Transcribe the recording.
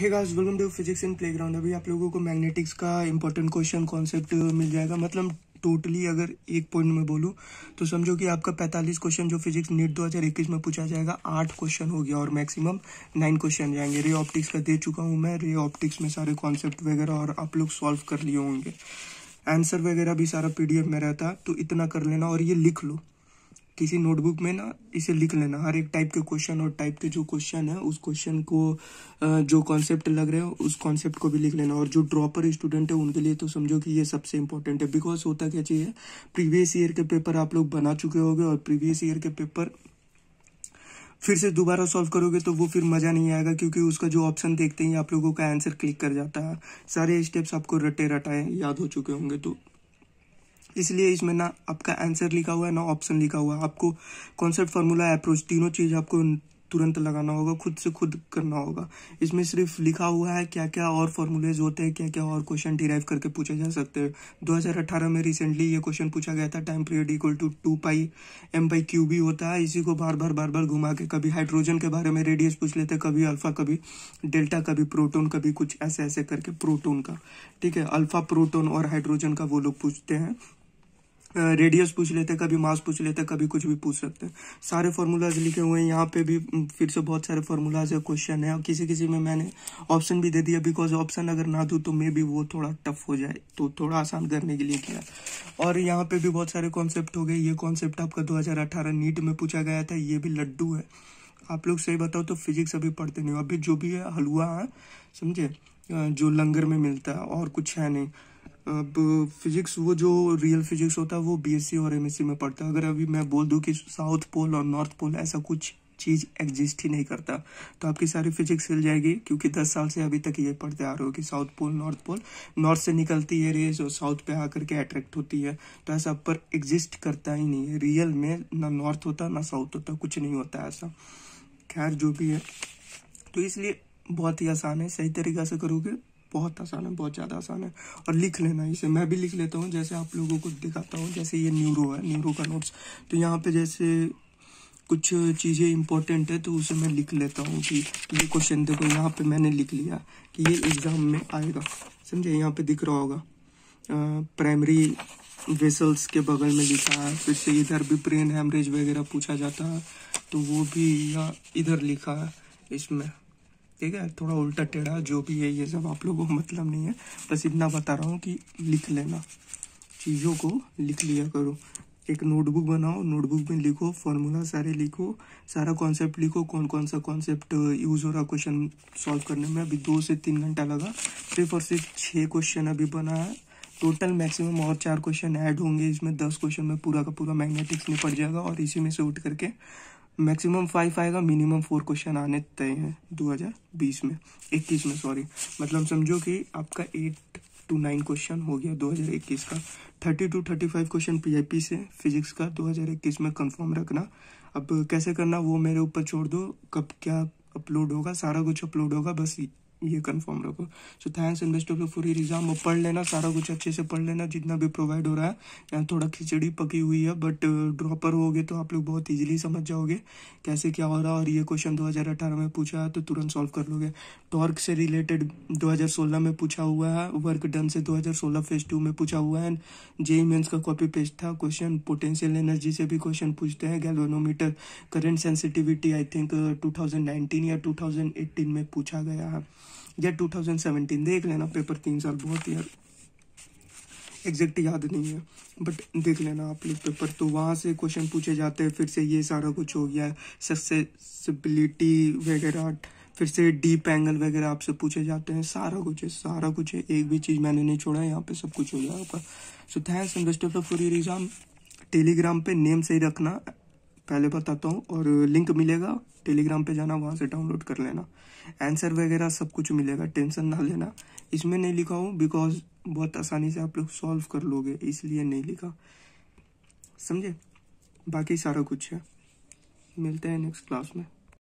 hey guys welcome to physics in playground अभी आप लोगों को मैग्नेटिक्स का इंपॉर्टेंट क्वेश्चन कॉन्सेप्ट मिल जाएगा मतलब टोटली अगर एक पॉइंट में बोलूँ तो समझो कि आपका 45 क्वेश्चन जो फिजिक्स नेट 2021 में पूछा जाएगा आठ क्वेश्चन हो गया और मैक्सिमम नाइन क्वेश्चन जाएंगे रे ऑप्टिक्स का दे चुका हूँ मैं रे ऑप्टिक्स में सारे कॉन्सेप्ट वगैरह और आप लोग सॉल्व कर लिए होंगे आंसर वगैरह भी सारा पीडीएफ में रहता तो इतना कर लेना और ये लिख लो किसी नोटबुक में ना इसे लिख लेना हर एक टाइप के क्वेश्चन और टाइप के जो क्वेश्चन है उस क्वेश्चन को जो कॉन्सेप्ट लग रहे हो उस कॉन्सेप्ट को भी लिख लेना और जो ड्रॉपर स्टूडेंट है उनके लिए तो समझो कि ये सबसे इंपॉर्टेंट है बिकॉज होता क्या चाहिए प्रीवियस ईयर के पेपर आप लोग बना चुके होंगे और प्रीवियस ईयर के पेपर फिर से दोबारा सॉल्व करोगे तो वो फिर मज़ा नहीं आएगा क्योंकि उसका जो ऑप्शन देखते ही आप लोगों का आंसर क्लिक कर जाता है सारे स्टेप्स आपको रटे रटाए याद हो चुके होंगे तो इसलिए इसमें ना आपका आंसर लिखा हुआ है ना ऑप्शन लिखा हुआ है आपको कॉन्सेप्ट फार्मूला अप्रोच तीनों चीज़ आपको तुरंत लगाना होगा खुद से खुद करना होगा इसमें सिर्फ लिखा हुआ है क्या क्या और फॉर्मूलेज होते हैं क्या क्या और क्वेश्चन डिराइव करके पूछे जा सकते हैं 2018 में रिसेंटली ये क्वेश्चन पूछा गया था time period equal to two pi M pi Q भी होता है इसी को बार बार बार बार घुमा के कभी हाइड्रोजन के बारे में रेडियस पूछ लेते कभी अल्फा कभी डेल्टा कभी प्रोटोन कभी कुछ ऐसे ऐसे करके प्रोटोन का ठीक है अल्फा प्रोटोन और हाइड्रोजन का वो लोग पूछते हैं रेडियस पूछ लेते हैं कभी मास पूछ लेते हैं कभी कुछ भी पूछ सकते हैं सारे फार्मूलाज लिखे हुए हैं यहाँ पे भी फिर से बहुत सारे फार्मूलाज है क्वेश्चन है और किसी किसी में मैंने ऑप्शन भी दे दिया बिकॉज ऑप्शन अगर ना दूँ तो मे भी वो थोड़ा टफ हो जाए तो थोड़ा आसान करने के लिए किया और यहाँ पे भी बहुत सारे कॉन्सेप्ट हो गए ये कॉन्सेप्ट आपका दो नीट में पूछा गया था ये भी लड्डू है आप लोग सही बताओ तो फिजिक्स अभी पढ़ते नहीं हो अभी जो भी है हलवा है समझे जो लंगर में मिलता है और कुछ है नहीं अब फिजिक्स वो जो रियल फिजिक्स होता है वो बीएससी और एमएससी में पढ़ता है अगर अभी मैं बोल दूँ कि साउथ पोल और नॉर्थ पोल ऐसा कुछ चीज़ एग्जिस्ट ही नहीं करता तो आपकी सारी फिजिक्स हिल जाएगी क्योंकि दस साल से अभी तक ये पढ़ते आ रहे हो कि south pole north pole north से निकलती है रेस और साउथ पे आकर के अट्रैक्ट होती है तो ऐसा पर एग्जिस्ट करता ही नहीं है रियल में ना नॉर्थ होता ना साउथ होता कुछ नहीं होता ऐसा खैर जो भी है तो इसलिए बहुत ही आसान है सही तरीक़ा से करोगे बहुत आसान है बहुत ज़्यादा आसान है और लिख लेना इसे मैं भी लिख लेता हूँ जैसे आप लोगों को दिखाता हूँ जैसे ये न्यूरो है न्यूरो का नोट्स तो यहाँ पे जैसे कुछ चीज़ें इंपॉर्टेंट है तो उसे मैं लिख लेता हूँ कि ये क्वेश्चन देखो यहाँ पे मैंने लिख लिया कि ये एग्ज़ाम में आएगा समझे यहाँ पे दिख रहा होगा प्राइमरी वेसल्स के बगल में लिखा है फिर से इधर भी ब्रेन हेमरेज वगैरह पूछा जाता है तो वो भी यहाँ इधर लिखा है इसमें ठीक है थोड़ा उल्टा टेढ़ा जो भी है ये सब आप लोगों को मतलब नहीं है बस इतना बता रहा हूँ कि लिख लेना चीज़ों को लिख लिया करो एक नोटबुक बनाओ नोटबुक में लिखो फॉर्मूला सारे लिखो सारा कॉन्सेप्ट लिखो कौन कौन सा कॉन्सेप्ट यूज़ uh, हो रहा क्वेश्चन सॉल्व करने में अभी दो से तीन घंटा लगा सिर्फ और सिर्फ छः क्वेश्चन अभी बना है टोटल मैक्सिमम और चार क्वेश्चन ऐड होंगे इसमें दस क्वेश्चन में पूरा का पूरा मैग्नेटिक्स पड़ जाएगा और इसी में से उठ करके मैक्सिमम फाइव आएगा मिनिमम फोर क्वेश्चन आने तय हैं 2020 में 21 में सॉरी मतलब समझो कि आपका एट टू नाइन क्वेश्चन हो गया 2021 का thirty two thirty five question PIP से फिजिक्स का 2021 में कंफर्म रखना अब कैसे करना वो मेरे ऊपर छोड़ दो कब क्या अपलोड होगा सारा कुछ अपलोड होगा बस ये कंफर्म रखो so thanks investor for year exam वो पढ़ लेना सारा कुछ अच्छे से पढ़ लेना जितना भी प्रोवाइड हो रहा है यहाँ थोड़ा खिचड़ी पकी हुई है बट ड्रॉपर uh, गए तो आप लोग बहुत ईजिली समझ जाओगे कैसे क्या हो रहा है और ये क्वेश्चन 2018 में पूछा है तो तुरंत सॉल्व कर लोगे टॉर्क से रिलेटेड 2016 में पूछा हुआ है वर्क डन से 2016 फेज टू में पूछा हुआ है एंड जेई मेन्स का कॉपी पेस्ट था क्वेश्चन पोटेंशियल एनर्जी से भी क्वेश्चन पूछते हैं galvanometer current sensitivity I think two या टू में पूछा गया है या 2017 देख लेना पेपर तीन साल बहुत यार एग्जैक्ट याद नहीं है बट देख लेना आप लोग पेपर तो वहाँ से क्वेश्चन पूछे जाते हैं फिर से ये सारा कुछ हो गया सक्सेसबिलिटी वगैरह फिर से डीप एंगल वगैरह आपसे पूछे जाते हैं सारा कुछ है सारा कुछ है एक भी चीज़ मैंने नहीं छोड़ा है यहाँ पे सब कुछ हो गया आपका so thanks in best of the for your exam telegram पे नेम सही रखना पहले बताता हूँ और लिंक मिलेगा टेलीग्राम पे जाना वहाँ से डाउनलोड कर लेना आंसर वगैरह सब कुछ मिलेगा टेंशन ना लेना इसमें नहीं लिखा हूँ बिकॉज बहुत आसानी से आप लोग सॉल्व कर लोगे इसलिए नहीं लिखा समझे बाकी सारा कुछ है मिलते हैं नेक्स्ट क्लास में